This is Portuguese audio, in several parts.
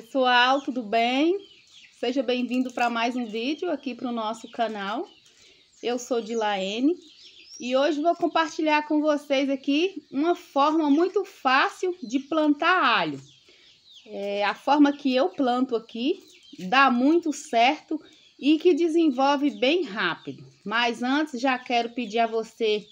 Pessoal, tudo bem? Seja bem-vindo para mais um vídeo aqui para o nosso canal. Eu sou Dilaene e hoje vou compartilhar com vocês aqui uma forma muito fácil de plantar alho. É a forma que eu planto aqui dá muito certo e que desenvolve bem rápido. Mas antes, já quero pedir a você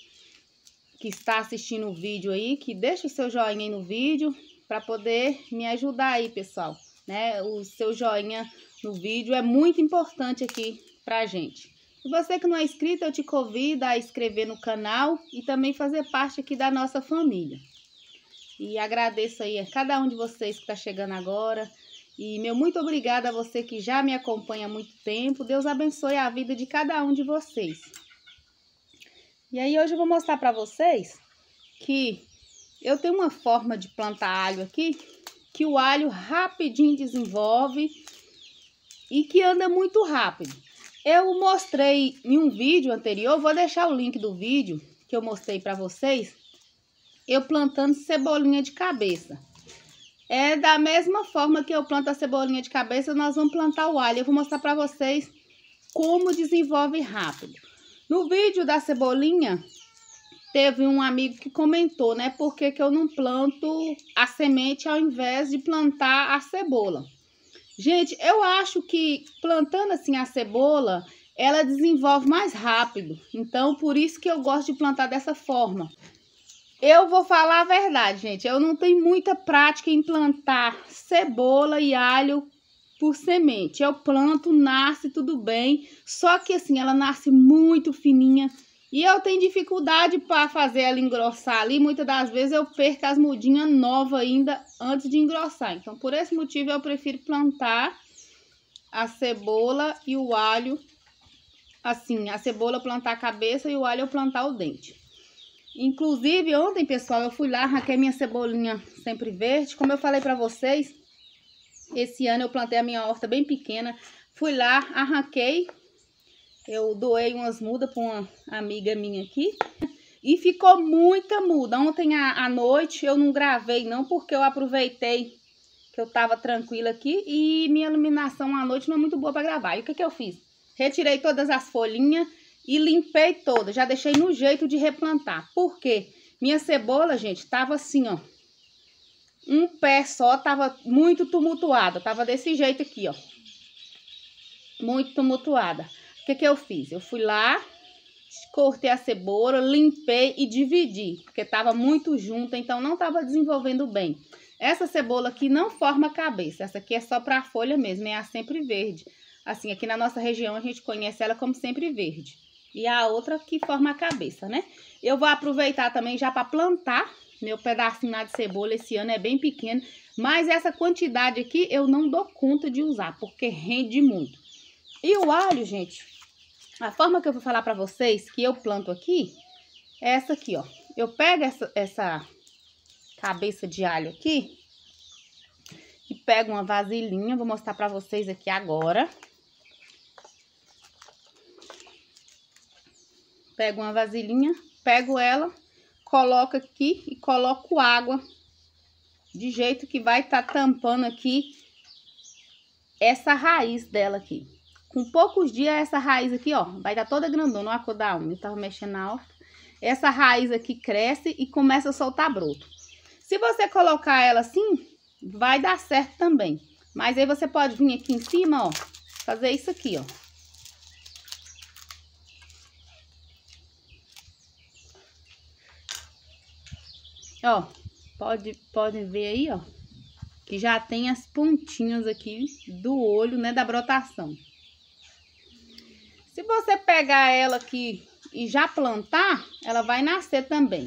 que está assistindo o vídeo aí, que deixe o seu joinha no vídeo para poder me ajudar aí, pessoal né? O seu joinha no vídeo é muito importante aqui pra gente. E você que não é inscrito, eu te convido a inscrever no canal e também fazer parte aqui da nossa família. E agradeço aí a cada um de vocês que está chegando agora. E meu muito obrigada a você que já me acompanha há muito tempo. Deus abençoe a vida de cada um de vocês. E aí hoje eu vou mostrar para vocês que eu tenho uma forma de plantar alho aqui que o alho rapidinho desenvolve e que anda muito rápido. Eu mostrei em um vídeo anterior, vou deixar o link do vídeo que eu mostrei para vocês, eu plantando cebolinha de cabeça. É da mesma forma que eu planto a cebolinha de cabeça, nós vamos plantar o alho. Eu vou mostrar para vocês como desenvolve rápido. No vídeo da cebolinha, teve um amigo que comentou, né? Por que, que eu não planto a semente ao invés de plantar a cebola? Gente, eu acho que plantando assim a cebola, ela desenvolve mais rápido. Então, por isso que eu gosto de plantar dessa forma. Eu vou falar a verdade, gente. Eu não tenho muita prática em plantar cebola e alho por semente. Eu planto, nasce tudo bem, só que assim, ela nasce muito fininha, e eu tenho dificuldade para fazer ela engrossar ali. Muitas das vezes eu perco as mudinhas novas ainda antes de engrossar. Então, por esse motivo, eu prefiro plantar a cebola e o alho assim. A cebola plantar a cabeça e o alho plantar o dente. Inclusive, ontem, pessoal, eu fui lá, arranquei minha cebolinha sempre verde. Como eu falei para vocês, esse ano eu plantei a minha horta bem pequena. Fui lá, arranquei eu doei umas mudas para uma amiga minha aqui. E ficou muita muda. Ontem à, noite eu não gravei não, porque eu aproveitei que eu tava tranquila aqui. E minha iluminação à noite não é muito boa para gravar. E o que que eu fiz? Retirei todas as folhinhas e limpei todas. Já deixei no jeito de replantar. Por quê? Minha cebola, gente, tava assim, ó. Um pé só tava muito tumultuada. Tava desse jeito aqui, ó. Muito tumultuada que, que eu fiz? Eu fui lá, cortei a cebola, limpei e dividi, porque estava muito junta, então não estava desenvolvendo bem. Essa cebola aqui não forma cabeça, essa aqui é só para folha mesmo, é a sempre verde. Assim, aqui na nossa região a gente conhece ela como sempre verde. E a outra que forma a cabeça, né? Eu vou aproveitar também já para plantar meu pedacinho de cebola esse ano é bem pequeno, mas essa quantidade aqui eu não dou conta de usar, porque rende muito. E o alho, gente, a forma que eu vou falar para vocês que eu planto aqui é essa aqui, ó. Eu pego essa, essa cabeça de alho aqui e pego uma vasilhinha, vou mostrar para vocês aqui agora. Pego uma vasilhinha, pego ela, coloco aqui e coloco água de jeito que vai estar tá tampando aqui essa raiz dela aqui. Com poucos dias, essa raiz aqui, ó, vai dar tá toda grandona, a cor da unha, eu tava mexendo na horta. Essa raiz aqui cresce e começa a soltar broto. Se você colocar ela assim, vai dar certo também. Mas aí você pode vir aqui em cima, ó, fazer isso aqui, ó. Ó, pode, pode ver aí, ó, que já tem as pontinhas aqui do olho, né, da brotação. Se você pegar ela aqui e já plantar, ela vai nascer também.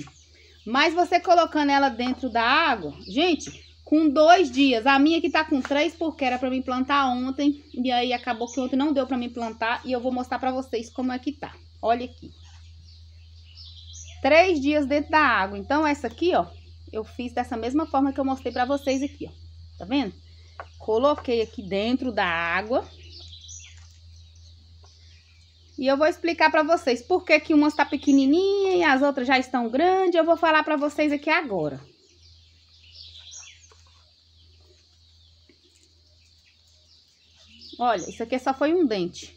Mas você colocando ela dentro da água, gente, com dois dias. A minha que tá com três, porque era pra mim plantar ontem. E aí acabou que ontem não deu pra mim plantar. E eu vou mostrar pra vocês como é que tá. Olha aqui. Três dias dentro da água. Então, essa aqui, ó, eu fiz dessa mesma forma que eu mostrei pra vocês aqui, ó. Tá vendo? Coloquei aqui dentro da água. E eu vou explicar para vocês por que que umas tá pequenininha e as outras já estão grandes. Eu vou falar para vocês aqui agora. Olha, isso aqui só foi um dente.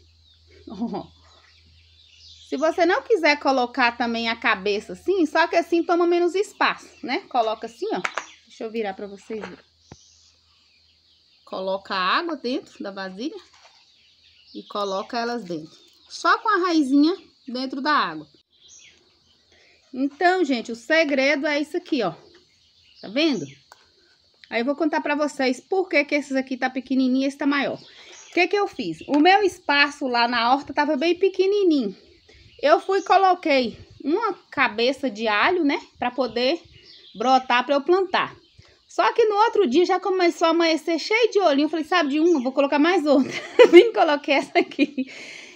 Se você não quiser colocar também a cabeça assim, só que assim toma menos espaço, né? Coloca assim, ó. Deixa eu virar pra vocês verem. Coloca a água dentro da vasilha e coloca elas dentro só com a raizinha dentro da água. Então, gente, o segredo é isso aqui, ó. Tá vendo? Aí eu vou contar pra vocês por que que esses aqui tá pequenininho e esse tá maior. O que que eu fiz? O meu espaço lá na horta tava bem pequenininho. Eu fui e coloquei uma cabeça de alho, né? Pra poder brotar pra eu plantar. Só que no outro dia já começou a amanhecer cheio de olhinho. Eu falei, sabe de uma? Vou colocar mais outra. Vim coloquei essa aqui.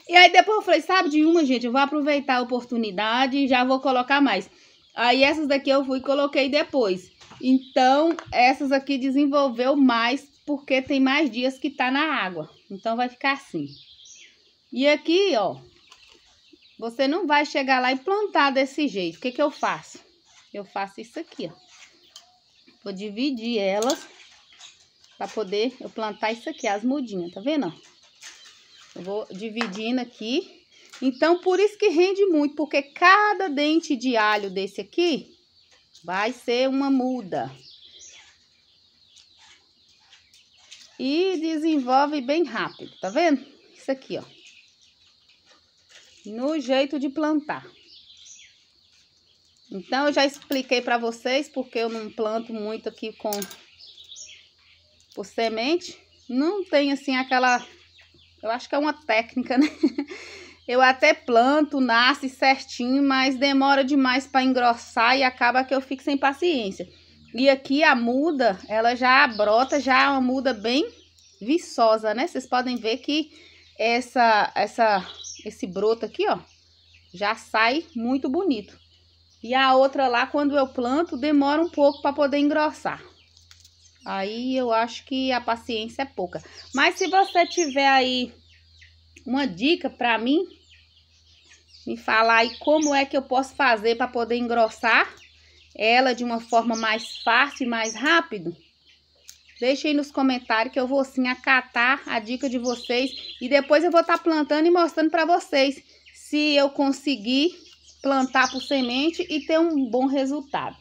E aí depois eu falei, sabe de uma, gente, eu vou aproveitar a oportunidade e já vou colocar mais. Aí essas daqui eu fui e coloquei depois. Então, essas aqui desenvolveu mais porque tem mais dias que tá na água. Então vai ficar assim. E aqui, ó, você não vai chegar lá e plantar desse jeito. O que que eu faço? Eu faço isso aqui, ó. Vou dividir elas para poder eu plantar isso aqui, as mudinhas, tá vendo? Eu vou dividindo aqui. Então, por isso que rende muito, porque cada dente de alho desse aqui vai ser uma muda. E desenvolve bem rápido, tá vendo? Isso aqui, ó. No jeito de plantar. Então, eu já expliquei para vocês, porque eu não planto muito aqui com por semente. Não tem, assim, aquela eu acho que é uma técnica, né? Eu até planto, nasce certinho, mas demora demais para engrossar e acaba que eu fico sem paciência. E aqui a muda, ela já brota, já é uma muda bem viçosa, né? Vocês podem ver que essa, essa, esse broto aqui, ó, já sai muito bonito. E a outra lá, quando eu planto, demora um pouco para poder engrossar. Aí eu acho que a paciência é pouca. Mas se você tiver aí uma dica para mim, me falar aí como é que eu posso fazer para poder engrossar ela de uma forma mais fácil e mais rápido, deixa aí nos comentários que eu vou sim acatar a dica de vocês e depois eu vou estar tá plantando e mostrando para vocês se eu conseguir plantar por semente e ter um bom resultado.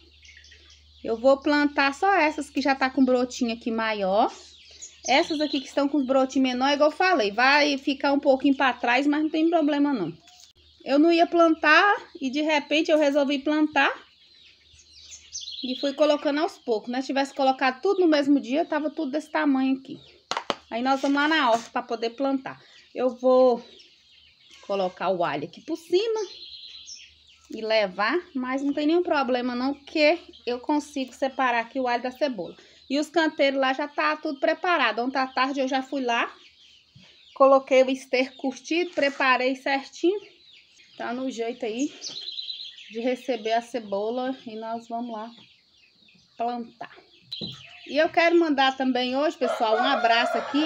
Eu vou plantar só essas que já tá com brotinho aqui maior. Essas aqui que estão com brotinho menor, igual eu falei, vai ficar um pouquinho para trás, mas não tem problema não. Eu não ia plantar e de repente eu resolvi plantar. E fui colocando aos poucos, né? Se tivesse colocado tudo no mesmo dia, tava tudo desse tamanho aqui. Aí nós vamos lá na horta para poder plantar. Eu vou colocar o alho aqui por cima e levar, mas não tem nenhum problema não, que eu consigo separar aqui o alho da cebola. E os canteiros lá já tá tudo preparado. Ontem à tarde eu já fui lá, coloquei o esterco curtido, preparei certinho. Tá no jeito aí de receber a cebola e nós vamos lá plantar. E eu quero mandar também hoje, pessoal, um abraço aqui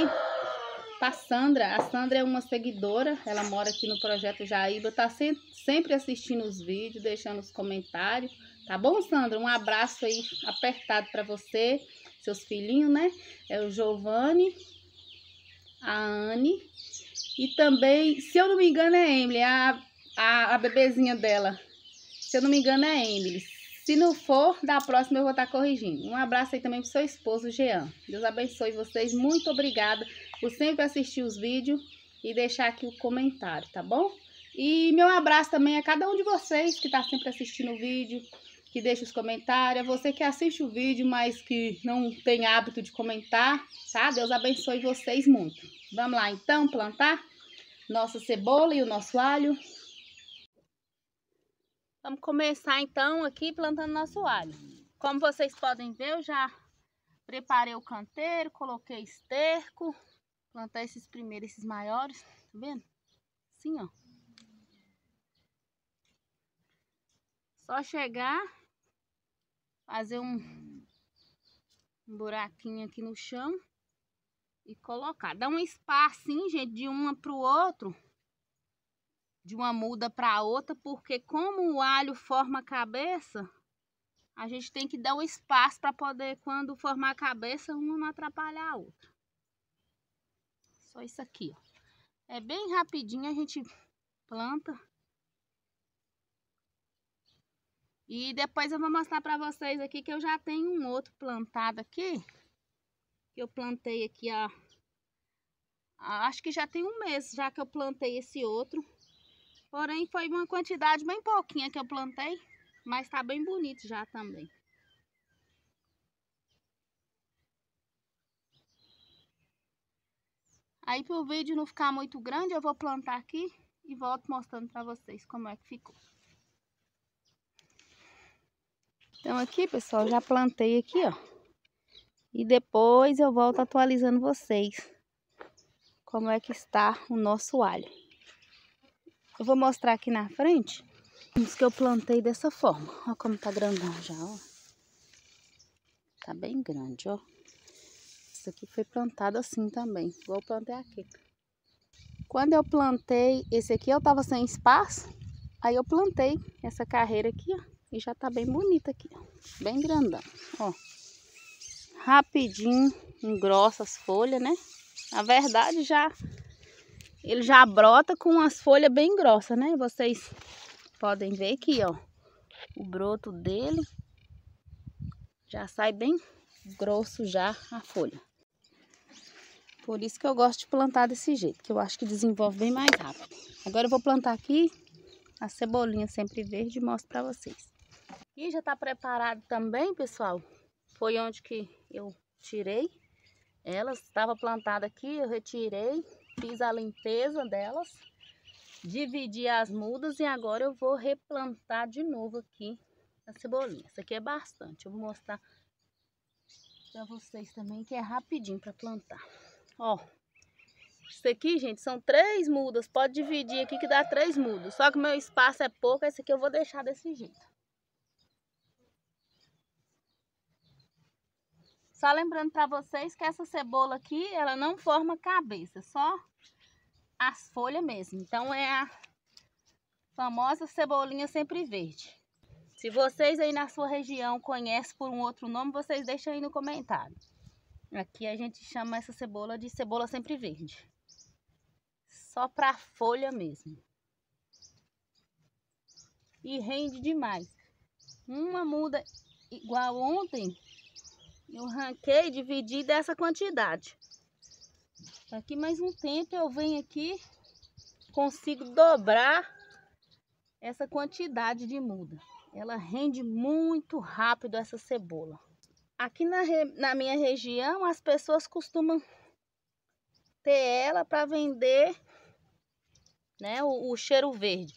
para tá Sandra, a Sandra é uma seguidora, ela mora aqui no Projeto Jaíba, tá se, sempre assistindo os vídeos, deixando os comentários, tá bom, Sandra? Um abraço aí apertado para você, seus filhinhos, né? É o Giovanni, a Anne e também, se eu não me engano, é a Emily, a, a, a bebezinha dela. Se eu não me engano, é a Emily. Se não for, da próxima eu vou estar tá corrigindo. Um abraço aí também pro seu esposo, Jean. Deus abençoe vocês. Muito obrigada por sempre assistir os vídeos e deixar aqui o comentário, tá bom? E meu abraço também a cada um de vocês que está sempre assistindo o vídeo, que deixa os comentários, você que assiste o vídeo, mas que não tem hábito de comentar, tá? Deus abençoe vocês muito. Vamos lá então plantar nossa cebola e o nosso alho. Vamos começar então aqui plantando nosso alho. Como vocês podem ver, eu já preparei o canteiro, coloquei esterco, plantar esses primeiros, esses maiores, tá vendo? Assim, ó. Só chegar, fazer um, um buraquinho aqui no chão e colocar. Dá um espacinho, gente, de uma para o outro, de uma muda para outra, porque como o alho forma cabeça, a gente tem que dar um espaço para poder, quando formar a cabeça, uma não atrapalhar a outra. Só isso aqui, ó. É bem rapidinho, a gente planta. E depois eu vou mostrar pra vocês aqui que eu já tenho um outro plantado aqui. Que eu plantei aqui, ó. Acho que já tem um mês já que eu plantei esse outro. Porém, foi uma quantidade bem pouquinha que eu plantei. Mas tá bem bonito já também. Aí, para o vídeo não ficar muito grande, eu vou plantar aqui e volto mostrando para vocês como é que ficou. Então, aqui, pessoal, já plantei aqui, ó. E depois eu volto atualizando vocês como é que está o nosso alho. Eu vou mostrar aqui na frente os que eu plantei dessa forma. Olha como tá grandão já, ó. Tá bem grande, ó. Isso aqui foi plantado assim também. Vou plantar aqui. Quando eu plantei esse aqui, eu tava sem espaço. Aí eu plantei essa carreira aqui, ó. E já tá bem bonita aqui, ó. Bem grandão, ó. Rapidinho engrossa as folhas, né? Na verdade, já... Ele já brota com as folhas bem grossas, né? Vocês podem ver aqui, ó. O broto dele já sai bem grosso já a folha. Por isso que eu gosto de plantar desse jeito, que eu acho que desenvolve bem mais rápido. Agora eu vou plantar aqui a cebolinha sempre verde e mostro para vocês. E já tá preparado também, pessoal. Foi onde que eu tirei. Elas estava plantada aqui, eu retirei, fiz a limpeza delas, dividi as mudas e agora eu vou replantar de novo aqui a cebolinha. Isso aqui é bastante. Eu vou mostrar para vocês também que é rapidinho para plantar. Ó. Isso aqui, gente, são três mudas. Pode dividir aqui que dá três mudas. Só que o meu espaço é pouco, esse aqui eu vou deixar desse jeito. Só lembrando para vocês que essa cebola aqui, ela não forma cabeça, é só as folhas mesmo. Então é a famosa cebolinha sempre verde. Se vocês aí na sua região conhecem por um outro nome, vocês deixam aí no comentário. Aqui a gente chama essa cebola de cebola sempre verde. Só para folha mesmo. E rende demais. Uma muda igual ontem, eu ranquei e dividi dessa quantidade. Daqui mais um tempo eu venho aqui, consigo dobrar essa quantidade de muda. Ela rende muito rápido essa cebola. Aqui na, na minha região, as pessoas costumam ter ela para vender né, o, o, cheiro verde.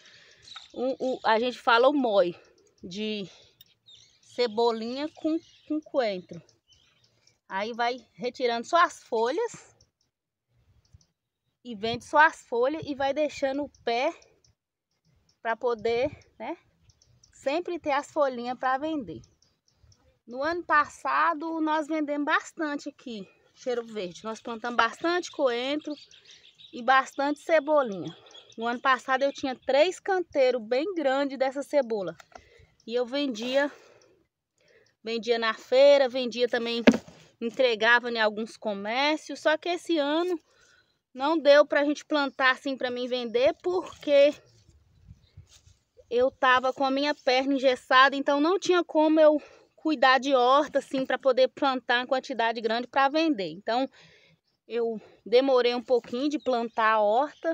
O, o, a gente fala o moi de cebolinha com, com coentro. Aí vai retirando só as folhas e vende só as folhas e vai deixando o pé para poder, né, sempre ter as folhinhas para vender. No ano passado, nós vendemos bastante aqui, cheiro verde. Nós plantamos bastante coentro e bastante cebolinha. No ano passado, eu tinha três canteiros bem grandes dessa cebola. E eu vendia, vendia na feira, vendia também, entregava em alguns comércios. Só que esse ano não deu para a gente plantar assim para mim vender, porque eu tava com a minha perna engessada, então não tinha como eu cuidar de horta assim para poder plantar em quantidade grande para vender. Então, eu demorei um pouquinho de plantar a horta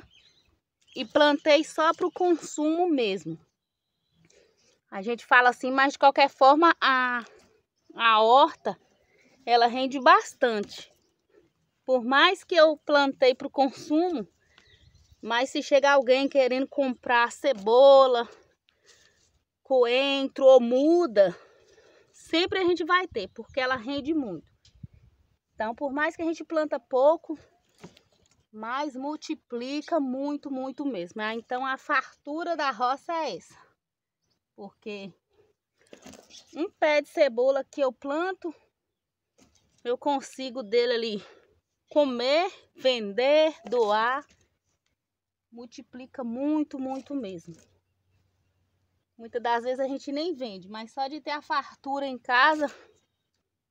e plantei só para o consumo mesmo. A gente fala assim, mas de qualquer forma a, a horta ela rende bastante. Por mais que eu plantei para o consumo, mas se chegar alguém querendo comprar cebola, coentro ou muda, sempre a gente vai ter, porque ela rende muito. Então, por mais que a gente planta pouco, mas multiplica muito, muito mesmo. Ah, então, a fartura da roça é essa. Porque um pé de cebola que eu planto, eu consigo dele ali comer, vender, doar. Multiplica muito, muito mesmo. Muitas das vezes a gente nem vende, mas só de ter a fartura em casa,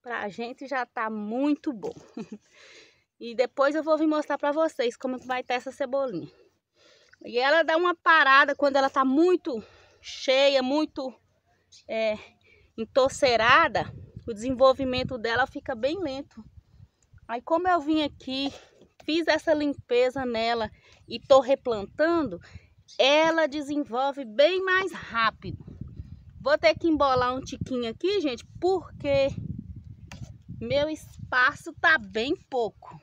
pra gente já tá muito bom. e depois eu vou vir mostrar pra vocês como vai estar tá essa cebolinha. E ela dá uma parada quando ela tá muito cheia, muito é, entorcerada, o desenvolvimento dela fica bem lento. Aí como eu vim aqui, fiz essa limpeza nela e tô replantando, ela desenvolve bem mais rápido. Vou ter que embolar um tiquinho aqui, gente, porque meu espaço tá bem pouco.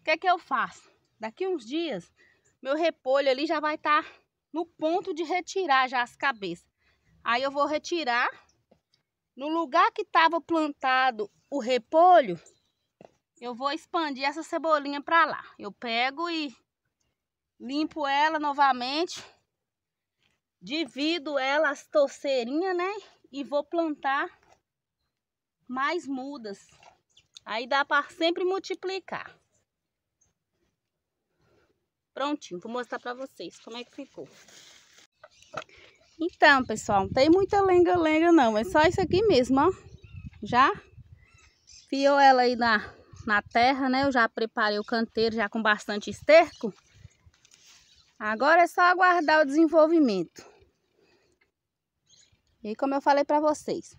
O que é que eu faço? Daqui uns dias, meu repolho ali já vai estar tá no ponto de retirar já as cabeças. Aí eu vou retirar. No lugar que estava plantado o repolho, eu vou expandir essa cebolinha para lá. Eu pego e Limpo ela novamente. Divido ela as torceirinhas, né? E vou plantar mais mudas. Aí dá para sempre multiplicar. Prontinho, vou mostrar para vocês como é que ficou. Então, pessoal, não tem muita lenga-lenga não, é só isso aqui mesmo, ó. Já fiou ela aí na, na terra, né? Eu já preparei o canteiro já com bastante esterco. Agora é só aguardar o desenvolvimento. E como eu falei para vocês,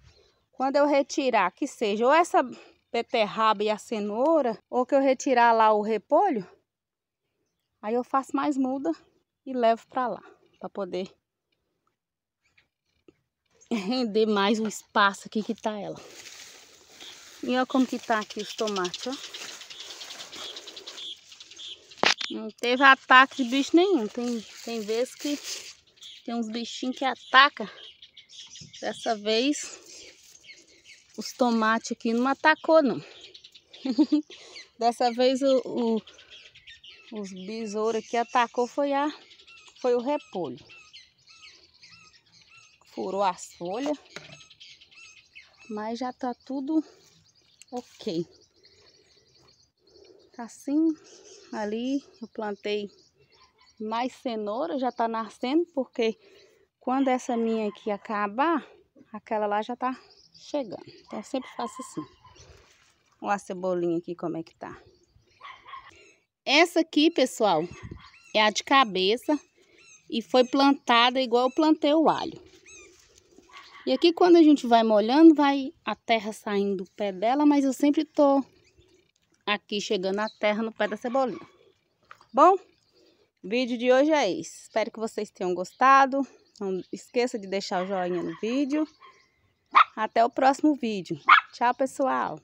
quando eu retirar, que seja ou essa beterraba e a cenoura, ou que eu retirar lá o repolho, aí eu faço mais muda e levo para lá, para poder render mais o espaço aqui que tá ela. E olha como que tá aqui os tomates, ó. Não teve ataque de bicho nenhum. Tem, tem vezes que tem uns bichinhos que atacam. Dessa vez, os tomates aqui não atacou, não. Dessa vez, o, o, os besouros que atacou foi, a, foi o repolho. Furou as folhas. Mas já tá tudo ok. Tá assim, ali eu plantei mais cenoura, já tá nascendo, porque quando essa minha aqui acabar, aquela lá já tá chegando. Então eu sempre faço assim. Olha a cebolinha aqui como é que tá. Essa aqui, pessoal, é a de cabeça e foi plantada igual eu plantei o alho. E aqui quando a gente vai molhando, vai a terra saindo do pé dela, mas eu sempre tô aqui chegando a terra no pé da cebolinha. Bom, vídeo de hoje é esse. Espero que vocês tenham gostado. Não esqueça de deixar o joinha no vídeo. Até o próximo vídeo. Tchau, pessoal!